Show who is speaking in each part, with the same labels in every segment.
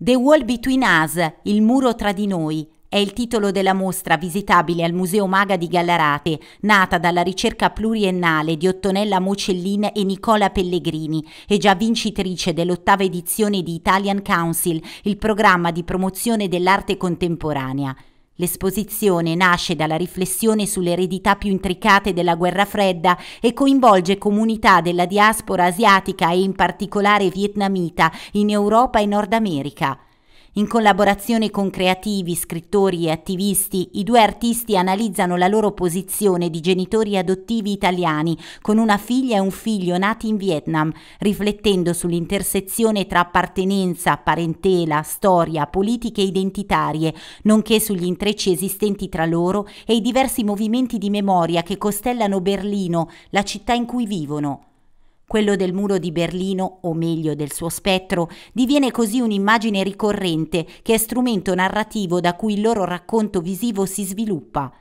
Speaker 1: The Wall Between Us, il muro tra di noi, è il titolo della mostra visitabile al Museo Maga di Gallarate, nata dalla ricerca pluriennale di Ottonella Mocellin e Nicola Pellegrini e già vincitrice dell'ottava edizione di Italian Council, il programma di promozione dell'arte contemporanea. L'esposizione nasce dalla riflessione sulle eredità più intricate della guerra fredda e coinvolge comunità della diaspora asiatica e in particolare vietnamita in Europa e Nord America. In collaborazione con creativi, scrittori e attivisti, i due artisti analizzano la loro posizione di genitori adottivi italiani con una figlia e un figlio nati in Vietnam, riflettendo sull'intersezione tra appartenenza, parentela, storia, politiche identitarie, nonché sugli intrecci esistenti tra loro e i diversi movimenti di memoria che costellano Berlino, la città in cui vivono. Quello del muro di Berlino, o meglio del suo spettro, diviene così un'immagine ricorrente che è strumento narrativo da cui il loro racconto visivo si sviluppa.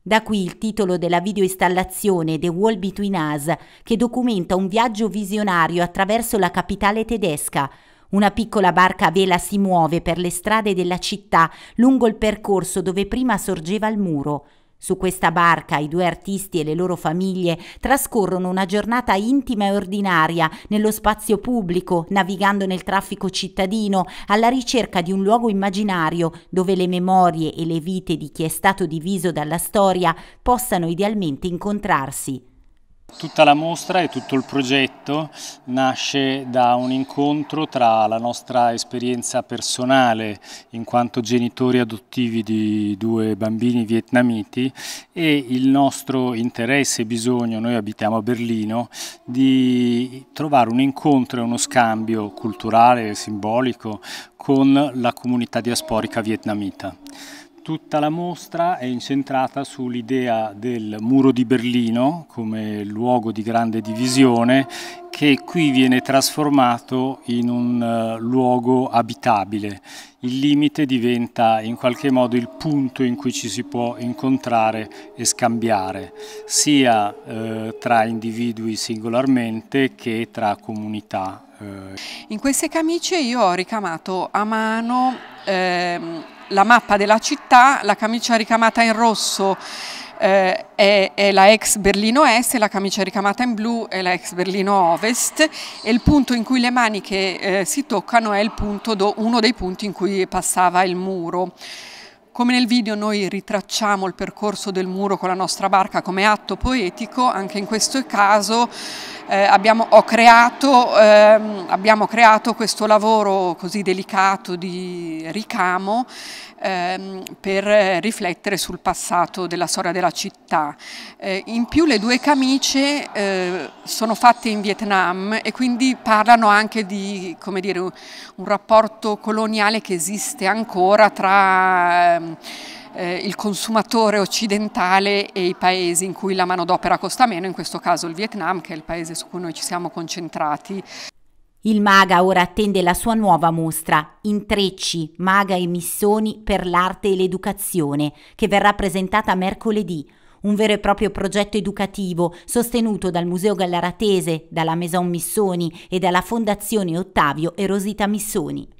Speaker 1: Da qui il titolo della videoinstallazione The Wall Between Us, che documenta un viaggio visionario attraverso la capitale tedesca. Una piccola barca a vela si muove per le strade della città lungo il percorso dove prima sorgeva il muro. Su questa barca i due artisti e le loro famiglie trascorrono una giornata intima e ordinaria nello spazio pubblico, navigando nel traffico cittadino, alla ricerca di un luogo immaginario dove le memorie e le vite di chi è stato diviso dalla storia possano idealmente incontrarsi.
Speaker 2: Tutta la mostra e tutto il progetto nasce da un incontro tra la nostra esperienza personale in quanto genitori adottivi di due bambini vietnamiti e il nostro interesse e bisogno, noi abitiamo a Berlino, di trovare un incontro e uno scambio culturale e simbolico con la comunità diasporica vietnamita. Tutta la mostra è incentrata sull'idea del muro di Berlino come luogo di grande divisione che qui viene trasformato in un eh, luogo abitabile. Il limite diventa in qualche modo il punto in cui ci si può incontrare e scambiare, sia eh, tra individui singolarmente che tra comunità. Eh.
Speaker 3: In queste camicie io ho ricamato a mano ehm, la mappa della città, la camicia ricamata in rosso eh, è, è, la ex Berlino Est, la camicia ricamata in blu è la ex Berlino Ovest e il punto in cui le maniche eh, si toccano è do, uno dei punti in cui passava il muro. Come nel video noi ritracciamo il percorso del muro con la nostra barca come atto poetico, anche in questo caso eh, abbiamo, creato, ehm, abbiamo, creato, questo lavoro così delicato di ricamo ehm, per riflettere sul passato della storia della città. Eh, in più le due camicie eh, sono fatte in Vietnam e quindi parlano anche di dire, un rapporto coloniale che esiste ancora tra Ehm, eh, il, consumatore occidentale e i paesi in cui la manodopera costa meno, in questo caso il Vietnam, che è il paese su cui noi ci siamo concentrati.
Speaker 1: Il Maga ora attende la sua nuova mostra, Intrecci, Maga e Missioni per l'arte e l'educazione, che verrà presentata mercoledì. Un vero e proprio progetto educativo sostenuto dal Museo Gallaratese, dalla Maison Missoni e dalla Fondazione Ottavio e Rosita Missoni.